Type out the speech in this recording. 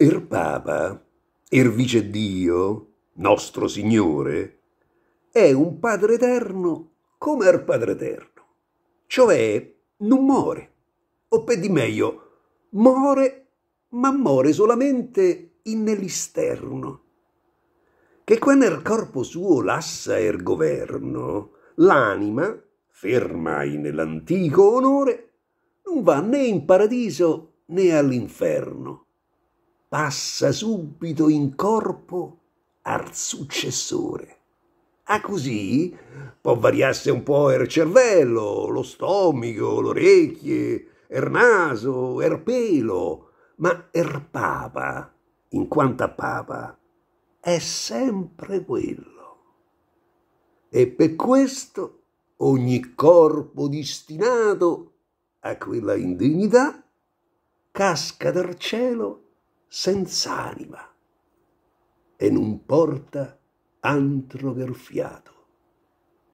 Er Papa, er vice Dio, nostro Signore, è un Padre Eterno come er Padre Eterno, cioè non muore, o per di meglio, muore, ma muore solamente in nell'isterno. Che quando il er corpo suo lassa er governo, l'anima, ferma nell'antico onore, non va né in paradiso né all'inferno passa subito in corpo al successore. A ah, così può variarsi un po' il cervello, lo stomaco, le orecchie, il naso, il pelo, ma il papa, in quanto a papa, è sempre quello. E per questo ogni corpo destinato a quella indignità casca dal cielo senz'anima e non porta antro per fiato.